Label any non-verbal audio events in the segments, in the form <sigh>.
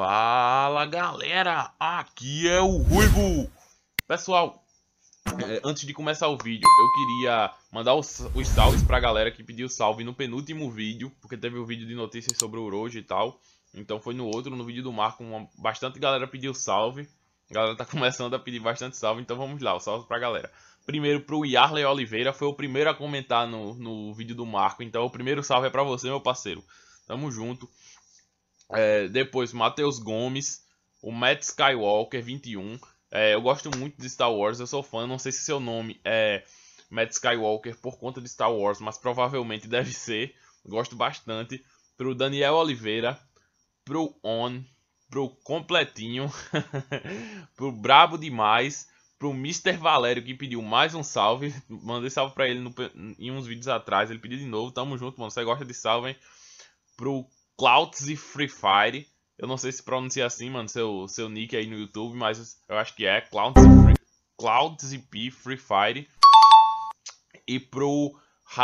Fala galera, aqui é o Ruivo! Pessoal, é. É, antes de começar o vídeo, eu queria mandar os, os salves pra galera que pediu salve no penúltimo vídeo, porque teve o um vídeo de notícias sobre o Orochi e tal. Então foi no outro, no vídeo do Marco, uma, bastante galera pediu salve. A galera tá <laughs> começando a pedir bastante salve, então vamos lá, o salve pra galera. Primeiro pro Yarley Oliveira, foi o primeiro a comentar no, no vídeo do Marco, então o primeiro salve é pra você, meu parceiro. Tamo junto. É, depois, Matheus Gomes, o Matt Skywalker, 21. É, eu gosto muito de Star Wars, eu sou fã, não sei se seu nome é Matt Skywalker por conta de Star Wars, mas provavelmente <laughs> deve ser. Gosto bastante. Pro Daniel Oliveira, pro On, pro Completinho, <laughs> pro Brabo Demais, pro Mr. Valério que pediu mais um salve. <laughs> Mandei salve pra ele no, em uns vídeos atrás, ele pediu de novo. Tamo junto, mano. Você gosta de salve, hein? Pro Clouds e Free Fire. Eu não sei se pronuncia assim, mano, seu, seu nick aí no YouTube, mas eu acho que é Clouds e Free, e P Free Fire. E pro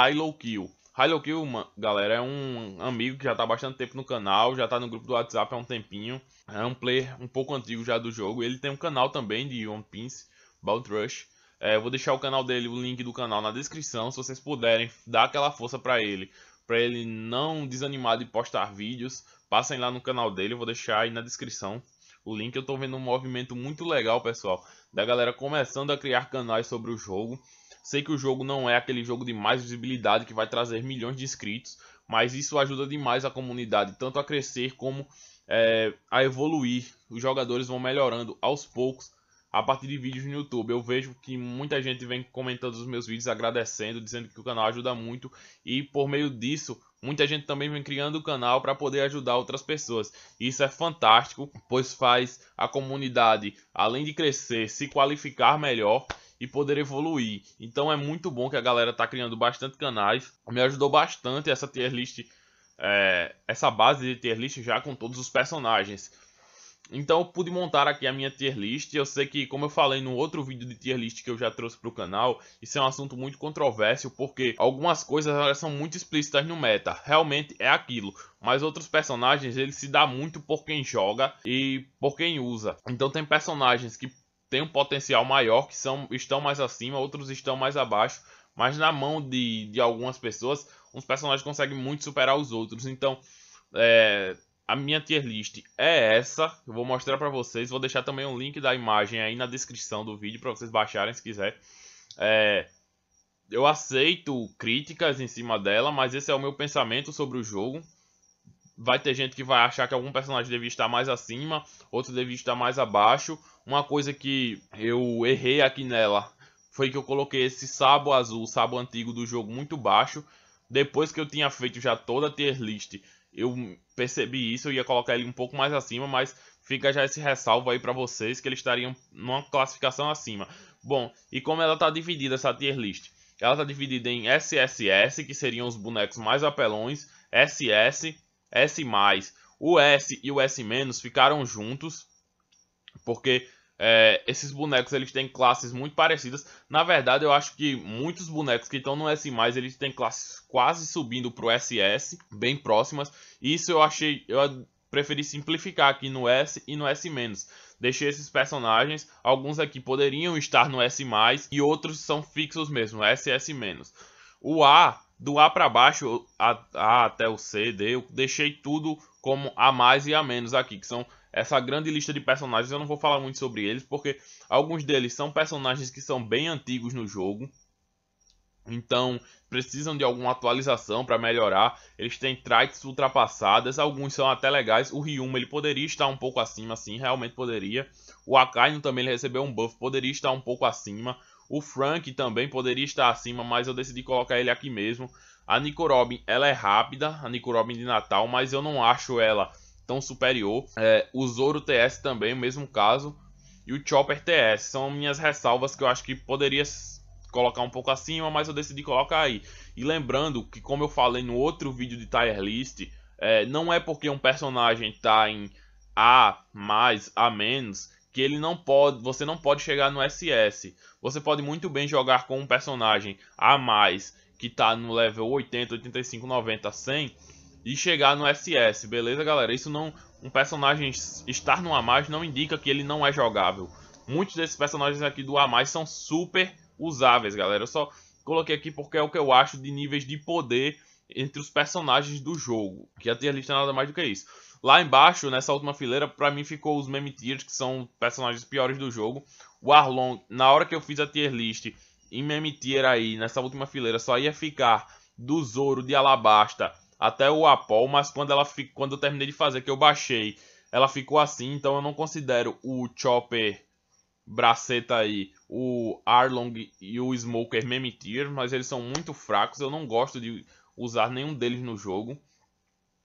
Hilo Kill. Hilo Kill, galera, é um amigo que já tá há bastante tempo no canal, já tá no grupo do WhatsApp há um tempinho. É um player um pouco antigo já do jogo. Ele tem um canal também de One Piece, Bout Rush. É, vou deixar o canal dele, o link do canal na descrição, se vocês puderem dar aquela força para ele para ele não desanimar de postar vídeos, passem lá no canal dele, eu vou deixar aí na descrição o link. Eu estou vendo um movimento muito legal, pessoal, da galera começando a criar canais sobre o jogo. Sei que o jogo não é aquele jogo de mais visibilidade que vai trazer milhões de inscritos, mas isso ajuda demais a comunidade, tanto a crescer como é, a evoluir. Os jogadores vão melhorando aos poucos a partir de vídeos no YouTube. Eu vejo que muita gente vem comentando os meus vídeos, agradecendo, dizendo que o canal ajuda muito e por meio disso muita gente também vem criando o canal para poder ajudar outras pessoas. Isso é fantástico, pois faz a comunidade, além de crescer, se qualificar melhor e poder evoluir. Então é muito bom que a galera está criando bastante canais. Me ajudou bastante essa tier list, é, essa base de tier list já com todos os personagens. Então eu pude montar aqui a minha tier list. Eu sei que, como eu falei no outro vídeo de tier list que eu já trouxe para o canal, isso é um assunto muito controverso, porque algumas coisas são muito explícitas no meta. Realmente é aquilo. Mas outros personagens, ele se dá muito por quem joga e por quem usa. Então tem personagens que têm um potencial maior, que são, estão mais acima, outros estão mais abaixo. Mas na mão de, de algumas pessoas, uns personagens conseguem muito superar os outros. Então, é a minha tier list é essa. Eu vou mostrar pra vocês. Vou deixar também um link da imagem aí na descrição do vídeo pra vocês baixarem se quiser. É, eu aceito críticas em cima dela, mas esse é o meu pensamento sobre o jogo. Vai ter gente que vai achar que algum personagem devia estar mais acima, outro devia estar mais abaixo. Uma coisa que eu errei aqui nela foi que eu coloquei esse sabo azul, sabo antigo do jogo muito baixo. Depois que eu tinha feito já toda a tier list eu percebi isso, eu ia colocar ele um pouco mais acima, mas fica já esse ressalvo aí para vocês que eles estariam numa classificação acima. Bom, e como ela está dividida essa tier list? Ela está dividida em SSS, que seriam os bonecos mais apelões, SS, S+, o S e o S- ficaram juntos, porque é, esses bonecos eles têm classes muito parecidas. Na verdade, eu acho que muitos bonecos que estão no S+, eles têm classes quase subindo para o SS, bem próximas. Isso eu achei, eu preferi simplificar aqui no S e no S-. Deixei esses personagens, alguns aqui poderiam estar no S+, e outros são fixos mesmo, S O A do A para baixo, a, a, até o C, D, eu deixei tudo como A mais e A menos aqui, que são essa grande lista de personagens. Eu não vou falar muito sobre eles, porque alguns deles são personagens que são bem antigos no jogo. Então, precisam de alguma atualização para melhorar. Eles têm traits ultrapassadas, alguns são até legais. O Ryuma, ele poderia estar um pouco acima, sim, realmente poderia. O Akainu também ele recebeu um buff, poderia estar um pouco acima. O Frank também poderia estar acima, mas eu decidi colocar ele aqui mesmo. A Nico Robin, ela é rápida, a Nico Robin de Natal, mas eu não acho ela tão superior. É, o Zoro TS também, o mesmo caso. E o Chopper TS, são minhas ressalvas que eu acho que poderia colocar um pouco acima, mas eu decidi colocar aí. E lembrando que, como eu falei no outro vídeo de tire List, é, não é porque um personagem está em A+, A-, que ele não pode, você não pode chegar no SS. Você pode muito bem jogar com um personagem a mais que está no level 80, 85, 90, 100 e chegar no SS, beleza, galera? Isso não um personagem estar no a mais não indica que ele não é jogável. Muitos desses personagens aqui do a mais são super usáveis, galera. Eu só coloquei aqui porque é o que eu acho de níveis de poder entre os personagens do jogo, que a tier é nada mais do que isso. Lá embaixo, nessa última fileira, pra mim ficou os Memetiers, que são personagens piores do jogo. O Arlong, na hora que eu fiz a tier list, em Memetier aí, nessa última fileira, só ia ficar do Zoro de Alabasta até o Apol, mas quando, ela, quando eu terminei de fazer, que eu baixei, ela ficou assim, então eu não considero o Chopper braceta aí, o Arlong e o Smoker Memetier, mas eles são muito fracos, eu não gosto de usar nenhum deles no jogo.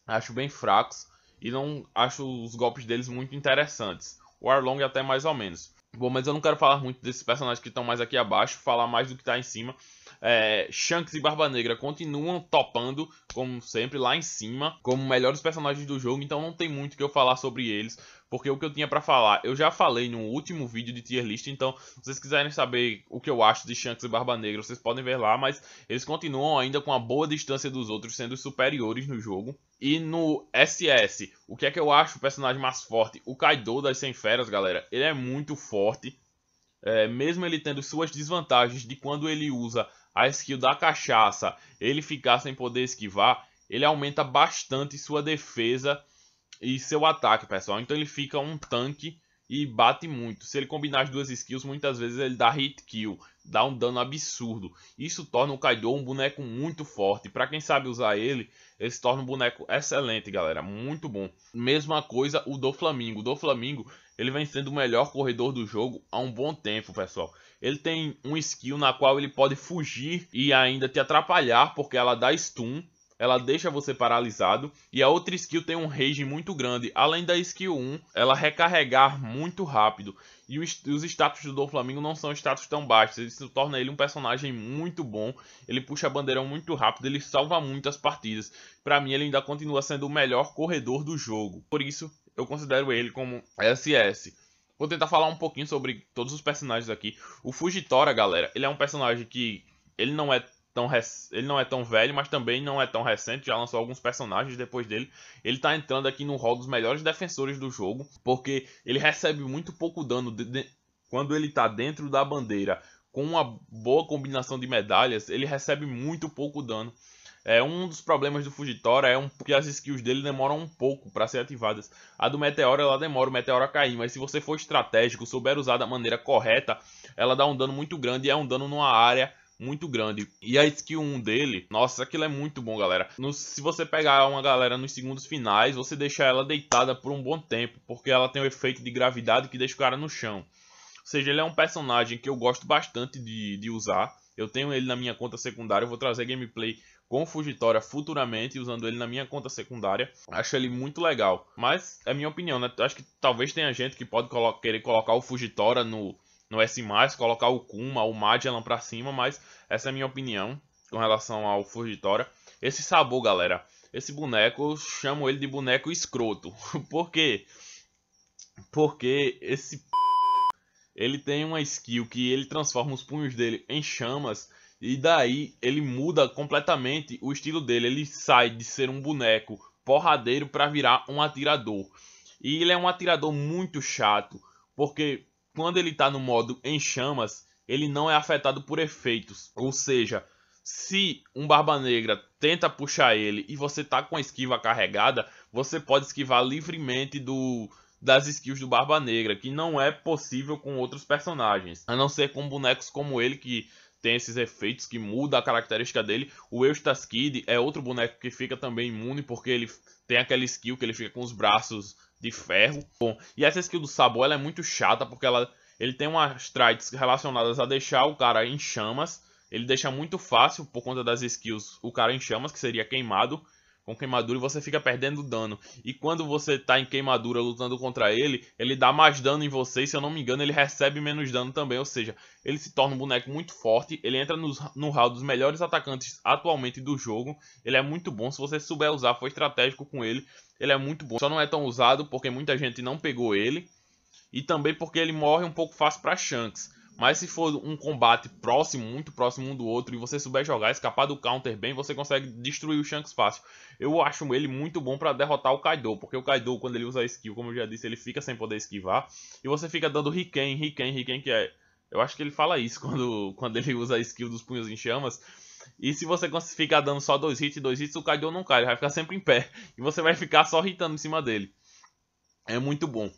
Acho bem fracos e não acho os golpes deles muito interessantes. O Arlong é até mais ou menos. Bom, mas eu não quero falar muito desses personagens que estão mais aqui abaixo, falar mais do que está em cima. É, Shanks e Barba Negra continuam topando, como sempre, lá em cima, como melhores personagens do jogo, então não tem muito o que eu falar sobre eles, porque o que eu tinha para falar, eu já falei no último vídeo de tier list, então se vocês quiserem saber o que eu acho de Shanks e Barba Negra, vocês podem ver lá, mas eles continuam ainda com uma boa distância dos outros, sendo superiores no jogo. E no SS, o que é que eu acho o personagem mais forte? O Kaido das 100 Feras, galera, ele é muito forte, é, mesmo ele tendo suas desvantagens de quando ele usa a skill da cachaça ele ficar sem poder esquivar, ele aumenta bastante sua defesa e seu ataque, pessoal. Então ele fica um tanque e bate muito. Se ele combinar as duas skills, muitas vezes ele dá hit kill, dá um dano absurdo. Isso torna o Kaido um boneco muito forte. Para quem sabe usar ele, ele se torna um boneco excelente, galera, muito bom. Mesma coisa o do Flamingo. O do Flamingo, ele vem sendo o melhor corredor do jogo há um bom tempo, pessoal. Ele tem um skill na qual ele pode fugir e ainda te atrapalhar, porque ela dá stun. Ela deixa você paralisado. E a outra skill tem um range muito grande. Além da skill 1, ela recarregar muito rápido. E os, status do Flamengo não são status tão baixos. Isso torna ele um personagem muito bom. Ele puxa a bandeirão muito rápido. Ele salva muitas partidas. Para mim, ele ainda continua sendo o melhor corredor do jogo. Por isso, eu considero ele como SS. Vou tentar falar um pouquinho sobre todos os personagens aqui. O Fugitora, galera, ele é um personagem que ele não é tão rec... ele não é tão velho, mas também não é tão recente, já lançou alguns personagens depois dele. Ele tá entrando aqui no rol dos melhores defensores do jogo, porque ele recebe muito pouco dano de... De... quando ele tá dentro da bandeira. Com uma boa combinação de medalhas, ele recebe muito pouco dano. É um dos problemas do fugitório é um, que as skills dele demoram um pouco para ser ativadas. A do Meteoro ela demora o Meteoro a cair, mas se você for estratégico, souber usar da maneira correta, ela dá um dano muito grande e é um dano numa área muito grande. E a skill 1 dele, nossa, aquilo é muito bom, galera. No, se você pegar uma galera nos segundos finais, você deixa ela deitada por um bom tempo, porque ela tem o um efeito de gravidade que deixa o cara no chão. Ou seja, ele é um personagem que eu gosto bastante de, de usar. Eu tenho ele na minha conta secundária, eu vou trazer gameplay com Fugitória futuramente, usando ele na minha conta secundária. Acho ele muito legal. Mas é minha opinião, né? Acho que talvez tenha gente que pode colo querer colocar o Fugitória no, no S+, colocar o Kuma, o Magellan pra cima, mas essa é a minha opinião com relação ao Fugitória. Esse sabor, galera, esse boneco, eu chamo ele de boneco escroto. <laughs> Por quê? Porque esse ele tem uma skill que ele transforma os punhos dele em chamas e daí ele muda completamente o estilo dele. Ele sai de ser um boneco porradeiro para virar um atirador. E ele é um atirador muito chato, porque quando ele está no modo em chamas, ele não é afetado por efeitos. Ou seja, se um Barba Negra tenta puxar ele e você tá com a esquiva carregada, você pode esquivar livremente do das skills do Barba Negra, que não é possível com outros personagens, a não ser com bonecos como ele que tem esses efeitos que muda a característica dele. O Eustace Kid é outro boneco que fica também imune porque ele tem aquela skill que ele fica com os braços de ferro. Bom, e essa skill do Sabo ela é muito chata porque ela, ele tem umas traits relacionadas a deixar o cara em chamas. Ele deixa muito fácil por conta das skills o cara em chamas, que seria queimado com queimadura e você fica perdendo dano. E quando você tá em queimadura lutando contra ele, ele dá mais dano em você e, se eu não me engano, ele recebe menos dano também. Ou seja, ele se torna um boneco muito forte, ele entra no, no hall dos melhores atacantes atualmente do jogo. Ele é muito bom, se você souber usar, for estratégico com ele, ele é muito bom. Só não é tão usado porque muita gente não pegou ele. E também porque ele morre um pouco fácil para Shanks. Mas se for um combate próximo, muito próximo um do outro, e você souber jogar, escapar do counter bem, você consegue destruir o Shanks fácil. Eu acho ele muito bom para derrotar o Kaido, porque o Kaido, quando ele usa a skill, como eu já disse, ele fica sem poder esquivar. E você fica dando Riken, Riken, Riken, que é... Eu acho que ele fala isso <laughs> quando, quando ele usa a skill dos punhos em chamas. E se você ficar dando só dois hits, dois hits, o Kaido não cai, ele vai ficar sempre em pé. <laughs> E você vai ficar só hitando em cima dele. É muito bom.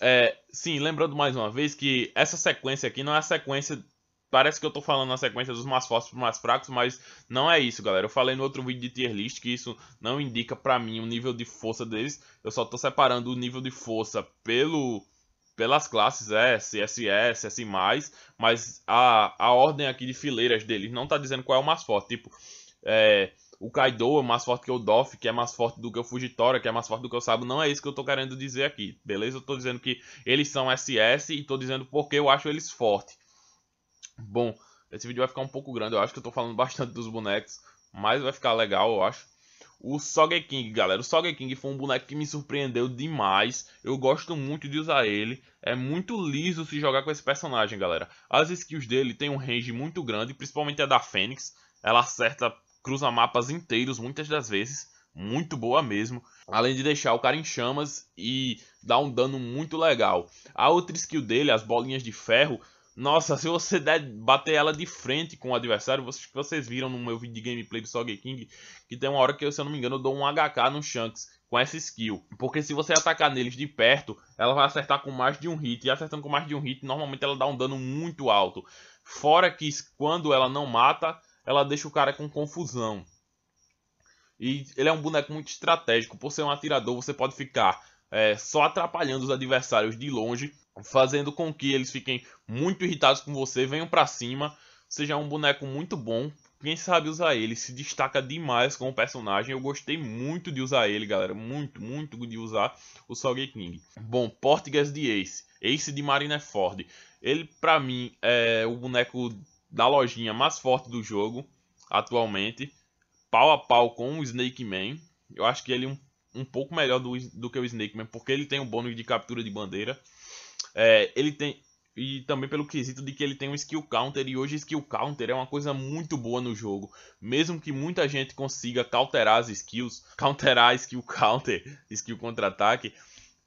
É, sim, lembrando mais uma vez que essa sequência aqui não é a sequência. Parece que eu tô falando a sequência dos mais fortes para mais fracos, mas não é isso, galera. Eu falei no outro vídeo de tier list que isso não indica pra mim o nível de força deles. Eu só tô separando o nível de força pelo pelas classes é, S, SS, S+, mas a, a ordem aqui de fileiras deles não tá dizendo qual é o mais forte. Tipo, é, o Kaido é mais forte que o Doff, que é mais forte do que o Fugitória, que é mais forte do que o Sabo. Não é isso que eu tô querendo dizer aqui, beleza? Eu tô dizendo que eles são SS e tô dizendo porque eu acho eles fortes. Bom, esse vídeo vai ficar um pouco grande, eu acho que eu tô falando <laughs> bastante dos bonecos, mas vai ficar legal, eu acho. O Sogeking, galera, o Sogeking foi um boneco que me surpreendeu demais, eu gosto muito de usar ele, é muito liso se jogar com esse personagem, galera. As skills dele tem um range muito grande, principalmente a da Fênix, ela acerta cruza mapas inteiros muitas das vezes, muito boa mesmo, além de deixar o cara em chamas e dar um dano muito legal. A outra skill dele, as bolinhas de ferro, nossa, se você der, bater ela de frente com o adversário, vocês, vocês viram no meu vídeo de gameplay do Soge King, que tem uma hora que, se eu não me engano, eu dou um HK no Shanks com essa skill. Porque se você atacar neles de perto, ela vai acertar com mais de um hit. E acertando com mais de um hit, normalmente ela dá um dano muito alto. Fora que quando ela não mata, ela deixa o cara com confusão. E ele é um boneco muito estratégico. Por ser um atirador, você pode ficar é, só atrapalhando os adversários de longe, fazendo com que eles fiquem muito irritados com você, venham para cima. Seja é um boneco muito bom. Quem sabe usar ele se destaca demais como personagem. Eu gostei muito de usar ele, galera. Muito, muito de usar o Solgay King. Bom, Portgas de Ace. Ace de Marineford. É ele, pra mim, é o boneco da lojinha mais forte do jogo atualmente, pau a pau com o Snake Man. Eu acho que ele é um, um pouco melhor do, do que o Snake Man, porque ele tem um bônus de captura de bandeira. É, ele tem e também pelo quesito de que ele tem um skill counter e hoje skill counter é uma coisa muito boa no jogo, mesmo que muita gente consiga counterar as skills, counterar skill counter, <laughs> skill contra-ataque,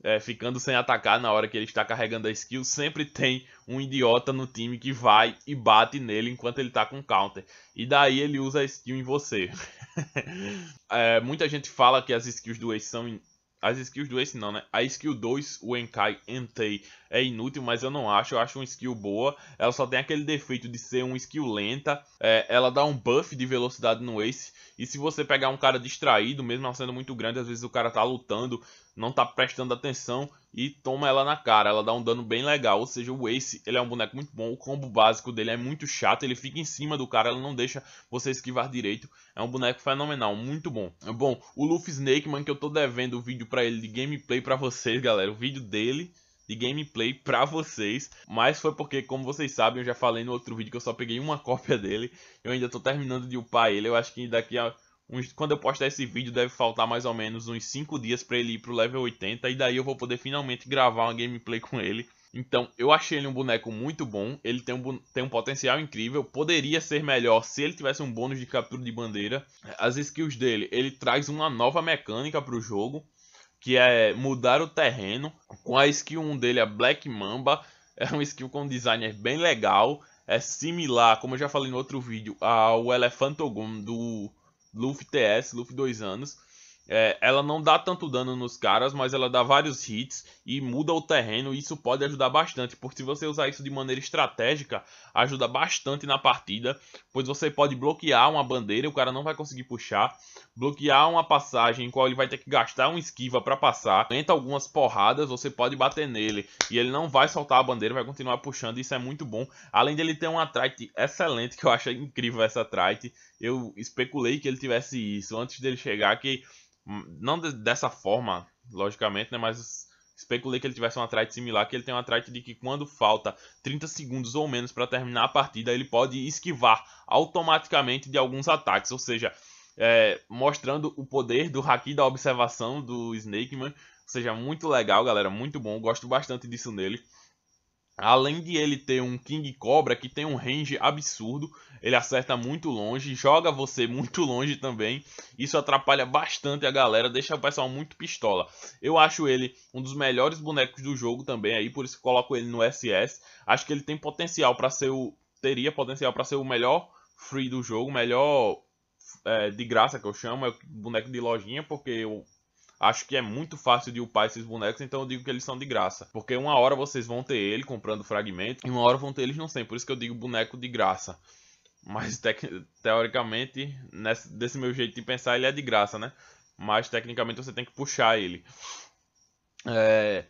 é, ficando sem atacar na hora que ele está carregando a skill, sempre tem um idiota no time que vai e bate nele enquanto ele está com counter. E daí ele usa a skill em você. <laughs> é, muita gente fala que as skills do Ace são. In... As skills do Ace não, né? A skill 2, o Enkai Entei, é inútil, mas eu não acho. Eu acho uma skill boa. Ela só tem aquele defeito de ser uma skill lenta. É, ela dá um buff de velocidade no Ace e se você pegar um cara distraído, mesmo ela sendo muito grande, às vezes o cara tá lutando, não tá prestando atenção e toma ela na cara. Ela dá um dano bem legal. Ou seja, o Ace, ele é um boneco muito bom. O combo básico dele é muito chato. Ele fica em cima do cara, ela não deixa você esquivar direito. É um boneco fenomenal, muito bom. Bom, o Luffy Snake, mano, que eu tô devendo o vídeo pra ele de gameplay pra vocês, galera. O vídeo dele de gameplay para vocês, mas foi porque, como vocês sabem, eu já falei no outro vídeo que eu só peguei uma <laughs> cópia dele, eu ainda tô terminando de upar ele, eu acho que daqui a uns, quando eu postar esse vídeo deve faltar mais ou menos uns 5 dias para ele ir pro level 80, e daí eu vou poder finalmente gravar uma gameplay com ele. Então, eu achei ele um boneco muito bom, ele tem um, tem um potencial incrível, poderia ser melhor se ele tivesse um bônus de captura de bandeira. As skills dele, ele traz uma nova mecânica para o jogo, que é mudar o terreno. Com a skill 1 dele, a Black Mamba, é um skill com um designer bem legal. É similar, como eu já falei no outro vídeo, ao Elefantogum do Luffy TS, Luffy 2 anos. É, ela não dá tanto dano nos caras, mas ela dá vários hits e muda o terreno. E isso pode ajudar bastante, porque se você usar isso de maneira estratégica, ajuda bastante na partida. Pois você pode bloquear uma bandeira, o cara não vai conseguir puxar. Bloquear uma passagem, em qual ele vai ter que gastar uma esquiva para passar. tenta algumas porradas, você pode bater nele e ele não vai soltar a bandeira, vai continuar puxando. Isso é muito bom. Além dele ter uma trait excelente, que eu acho incrível essa trait. Eu especulei que ele tivesse isso antes dele chegar, que Hum, não de, dessa forma, logicamente, né? Mas especulei que ele tivesse uma trait similar, que ele tem uma trait de que quando falta 30 segundos ou menos para terminar a partida, ele pode esquivar automaticamente de alguns ataques, ou seja, é, mostrando o poder do haki da observação do Man, ou seja, muito legal, galera, muito bom, gosto bastante disso nele. Além de ele ter um King Cobra que tem um range absurdo, ele acerta muito longe, joga você <laughs> muito longe também. Isso atrapalha bastante a galera, deixa o pessoal muito pistola. Eu acho ele um dos melhores bonecos do jogo também aí, por isso coloco ele no SS. Acho que ele tem potencial para ser o teria potencial para ser o melhor free do jogo, melhor é, de graça que eu chamo, é boneco de lojinha, porque o acho que é muito fácil de upar esses bonecos, então eu digo que eles são de graça. Porque uma hora vocês vão ter ele comprando fragmento, e uma hora vão ter eles não sem, por isso que eu digo boneco de graça. Mas te teoricamente, nesse, desse meu jeito de pensar, ele é de graça, né? Mas tecnicamente você tem que puxar ele. É,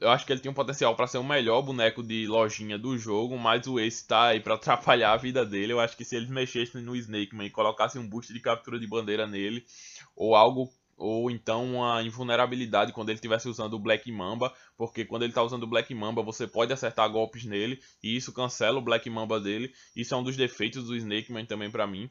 eu acho que ele tem um potencial para ser o melhor boneco de lojinha do jogo, mas o Ace tá aí para <laughs> atrapalhar a vida dele. Eu acho que se eles mexessem no Snake Man e colocassem um boost de captura de bandeira nele, ou algo ou então uma invulnerabilidade quando ele estivesse usando o Black Mamba, porque quando ele está usando o Black Mamba você pode acertar golpes nele e isso cancela o Black Mamba dele. Isso é um dos defeitos do Snake Man também para mim.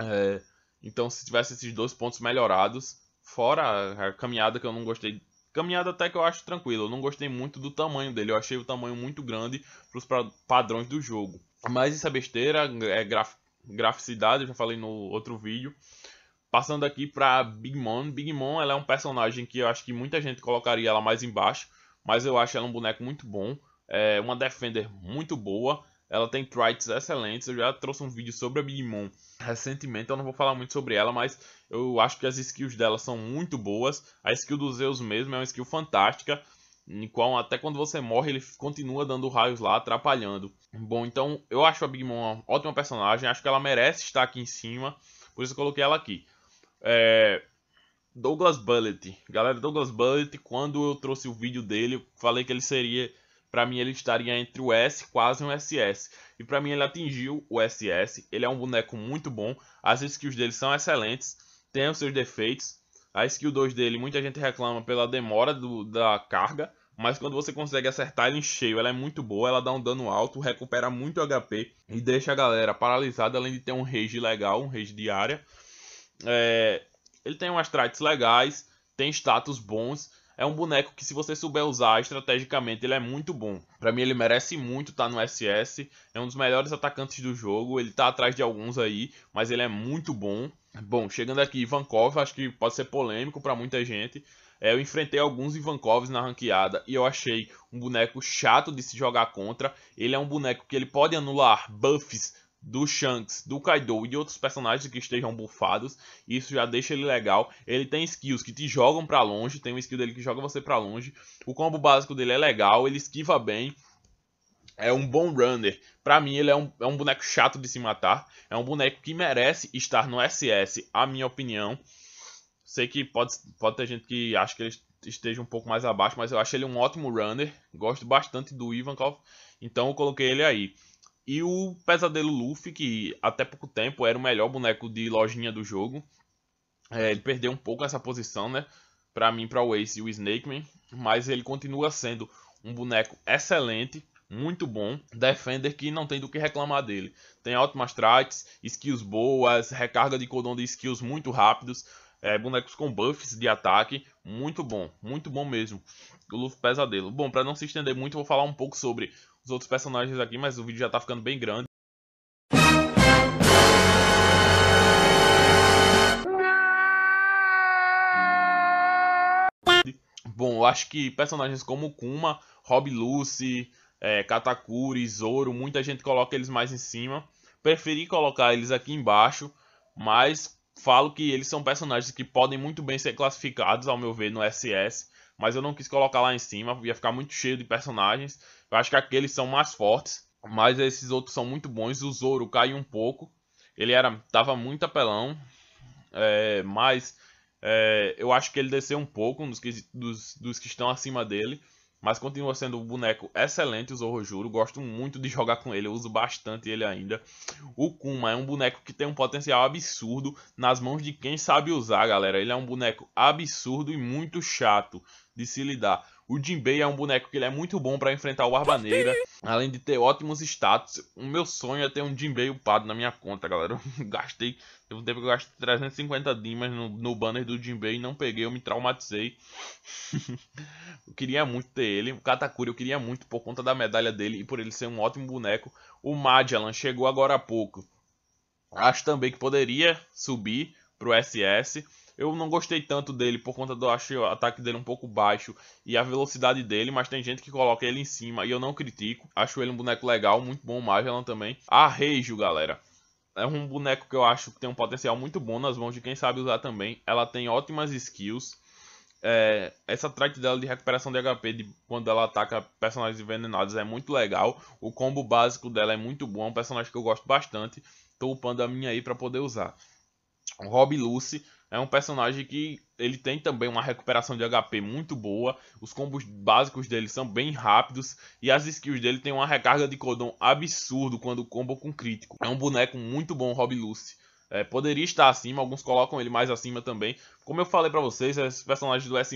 É, então se tivesse esses dois pontos melhorados, fora a caminhada que eu não gostei Caminhada até que eu acho tranquilo. Eu não gostei muito do tamanho dele. Eu achei o tamanho muito grande para os padrões do jogo. Mas isso é besteira, é graf graficidade, eu já falei no outro vídeo. Passando aqui para Big Mom. Big Mom ela é um personagem que eu acho que muita gente colocaria ela mais embaixo, mas eu acho ela um boneco muito bom, é uma defender muito boa. Ela tem traits excelentes. Eu já trouxe um vídeo sobre a Big Mom recentemente, eu não vou falar muito sobre ela, mas eu acho que as skills dela são muito boas. A skill do Zeus mesmo é uma skill fantástica, em qual até quando você morre ele continua dando raios lá, atrapalhando. Bom, então eu acho a Big Mom uma ótima personagem, acho que ela merece estar aqui em cima, por isso eu coloquei ela aqui. É, Douglas Bullet. Galera, Douglas Bullet, quando eu trouxe o vídeo dele, falei que ele seria. Para mim, ele estaria entre o S, quase um SS. E para mim, ele atingiu o SS. Ele é um boneco muito bom. As skills dele são excelentes. Tem os seus defeitos. A skill 2 dele, muita gente reclama pela demora do, da carga. Mas quando você consegue acertar ele em cheio, ela é muito boa, ela dá um dano alto, recupera muito HP e deixa a galera paralisada, além de ter um rage legal, um rage de área. É, ele tem umas traits legais, tem status bons. É um boneco que, se você souber usar estrategicamente, ele é muito bom. Para mim, ele merece muito estar tá no SS. É um dos melhores atacantes do jogo. Ele tá atrás de alguns aí, mas ele é muito bom. Bom, chegando aqui, Ivankov, acho que pode ser polêmico para muita gente. É, eu enfrentei alguns Ivankovs na ranqueada e eu achei um boneco chato de se jogar contra. Ele é um boneco que ele pode anular buffs do Shanks, do Kaido e de outros personagens que estejam bufados, isso já deixa ele legal. Ele tem skills que te jogam para longe, tem um skill dele que joga você para longe. O combo básico dele é legal, ele esquiva bem. É um bom runner. Para mim, ele é um, é um boneco chato de se matar. É um boneco que merece estar no SS, a minha opinião. Sei que pode, pode ter gente que acha que ele esteja um pouco mais abaixo, mas eu acho ele um ótimo runner. Gosto bastante do Ivankov, então eu coloquei ele aí. E o Pesadelo Luffy, que até pouco tempo era o melhor boneco de lojinha do jogo. É, ele perdeu um pouco essa posição, né? Pra mim, pra o Ace e o Snakeman. Mas ele continua sendo um boneco excelente, muito bom. Defender que não tem do que reclamar dele. Tem ótimas traits, skills boas, recarga de cordão de skills muito rápidos. É, bonecos com buffs de ataque. Muito bom, muito bom mesmo. O Luffy Pesadelo. Bom, para não se estender muito, vou falar um pouco sobre os outros personagens aqui, mas o vídeo já tá ficando bem grande. Bom, eu acho que personagens como Kuma, Rob Lucy, é, Katakuri, Zoro, muita gente coloca eles mais em cima. Preferi colocar eles aqui embaixo, mas falo que eles são personagens que podem muito bem ser classificados, ao meu ver, no SS, mas eu não quis colocar lá em cima, ia ficar muito cheio de personagens. Eu acho que aqueles são mais fortes, mas esses outros são muito bons. O Zoro caiu um pouco, ele era tava muito apelão, é, mas é, eu acho que ele desceu um pouco dos, que, dos, dos que estão acima dele. Mas continua sendo um boneco excelente, o Zorrojuro. Gosto muito de jogar com ele, eu uso bastante ele ainda. O Kuma é um boneco que tem um potencial absurdo nas mãos de quem sabe usar, galera. Ele é um boneco absurdo e muito chato de se lidar. O Jinbei é um boneco que ele é muito bom para enfrentar o Barba Negra, além de ter ótimos status. O meu sonho é ter um Jinbei upado na minha conta, galera. <laughs> Eu gastei, teve um tempo que eu gastei 350 dimas no, no banner do Jinbei e não peguei, eu me traumatizei. <laughs> eu queria muito ter ele. O Katakuri eu queria muito por conta da medalha dele e por ele ser um ótimo boneco. O Magellan chegou agora há pouco. Acho também que poderia subir pro SS eu não gostei tanto dele por conta do acho o ataque dele um pouco baixo e a velocidade dele, mas tem gente que coloca ele em cima e eu não critico. Acho ele um boneco legal, muito bom Magellan também. A Reijo, galera. É um boneco que eu acho que tem um potencial muito bom nas mãos de quem sabe usar também. Ela tem ótimas skills. É, essa trait dela de recuperação de HP de, quando ela ataca personagens envenenados é muito legal. O combo básico dela é muito bom, é um personagem que eu gosto bastante. Tô upando a minha aí para poder usar. Rob Lucy é um personagem que ele tem também uma recuperação de HP muito boa. Os combos básicos dele são bem rápidos. E as skills dele tem uma recarga de codon absurdo quando combo com crítico. É um boneco muito bom, Rob Lucy. É, poderia estar acima, alguns colocam ele mais acima também. Como eu falei para vocês, esses personagens do S+,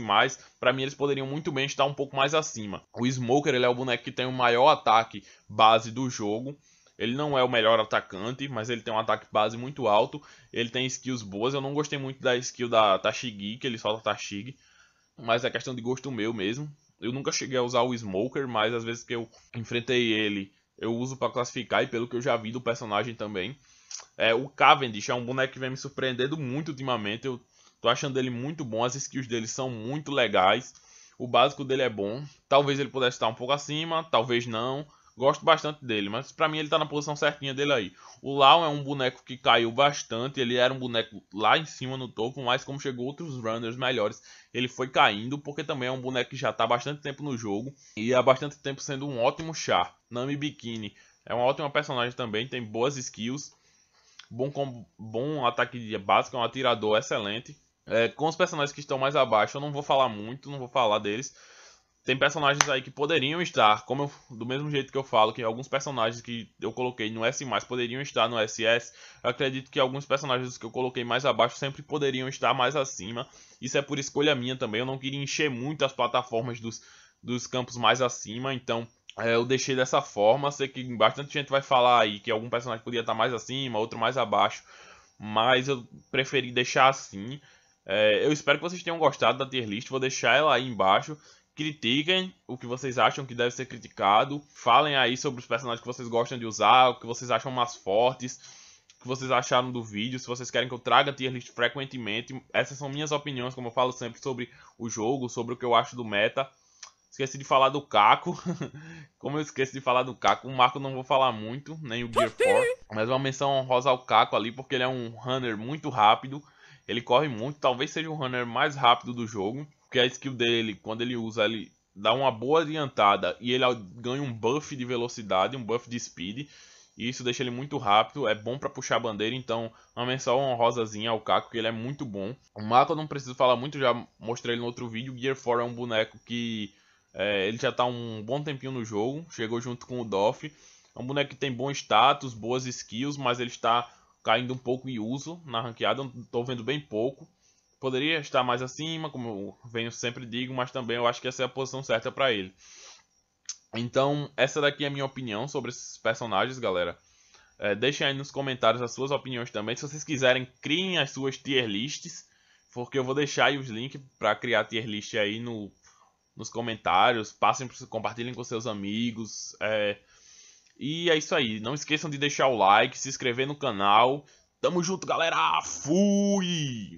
para mim eles poderiam muito bem estar um pouco mais acima. O Smoker, ele é o boneco que tem o maior ataque base do jogo. Ele não é o melhor atacante, mas ele tem um ataque base muito alto. Ele tem skills boas. Eu não gostei muito da skill da Tashigi, que ele solta Tashigi. Mas é questão de gosto meu mesmo. Eu nunca cheguei a usar o Smoker, mas às vezes que eu enfrentei ele, eu uso para classificar e pelo que eu já vi do personagem também. É, o Cavendish é um boneco que vem me surpreendendo muito ultimamente. Eu tô achando ele muito bom, as skills dele são muito legais. O básico dele é bom. Talvez ele pudesse estar um pouco acima, talvez não. Gosto bastante dele, mas para mim ele tá na posição certinha dele aí. O Lau é um boneco que caiu bastante, ele era um boneco lá em cima no topo, mas como chegou outros runners melhores, ele foi caindo, porque também é um boneco que já tá bastante tempo no jogo e há bastante tempo sendo um ótimo char. Nami Bikini é uma ótima personagem também, tem boas skills, bom, combo, bom ataque básico, é um atirador excelente. É, com os personagens que estão mais abaixo, eu não vou falar muito, não vou falar deles tem personagens aí que poderiam estar, como eu, do mesmo jeito que eu falo, que alguns personagens que eu coloquei no S+, poderiam estar no SS. Eu acredito que alguns personagens que eu coloquei mais abaixo sempre poderiam estar mais acima. Isso é por escolha minha também, eu não queria encher muito as plataformas dos, dos campos mais acima, então... É, eu deixei dessa forma, sei que bastante gente vai falar aí que algum personagem podia estar mais acima, outro mais abaixo, mas eu preferi deixar assim. É, eu espero que vocês tenham gostado da tier list, vou deixar ela aí embaixo critiquem o que vocês acham que deve ser criticado, falem aí sobre os personagens que vocês gostam de usar, o que vocês acham mais fortes, o que vocês acharam do vídeo, se vocês querem que eu traga tier list frequentemente. Essas são minhas opiniões, como eu falo sempre, sobre o jogo, sobre o que eu acho do meta. Esqueci de falar do Caco. <laughs> Como eu esqueci de falar do Caco, o Marco não vou falar muito, nem o Gear 4. Mas uma menção honrosa ao Caco ali, porque ele é um runner muito rápido. Ele corre muito, talvez seja o runner mais rápido do jogo. Porque a skill dele, quando ele usa, ele dá uma boa adiantada e ele ganha um buff de velocidade, um buff de speed. E isso deixa ele muito rápido, é bom para puxar a bandeira, então uma menção honrosazinha ao Caco, que ele é muito bom. O Mako não preciso falar muito, já mostrei ele no outro vídeo. O Gear 4 é um boneco que é, ele já tá um bom tempinho no jogo, chegou junto com o Doff. É um boneco que tem bom status, boas skills, mas ele está caindo um pouco em uso na ranqueada, estou vendo bem pouco poderia estar mais acima, como eu venho sempre digo, mas também eu acho que essa é a posição certa para ele. Então, essa daqui é a minha opinião sobre esses personagens, galera. É, deixem aí nos comentários as suas opiniões também. Se vocês quiserem, criem as suas tier lists, porque eu vou deixar aí os links para criar tier list aí no, nos comentários. Passem, compartilhem com seus amigos. É, e é isso aí. Não esqueçam de deixar o like, se inscrever no canal. Tamo junto, galera. Fui!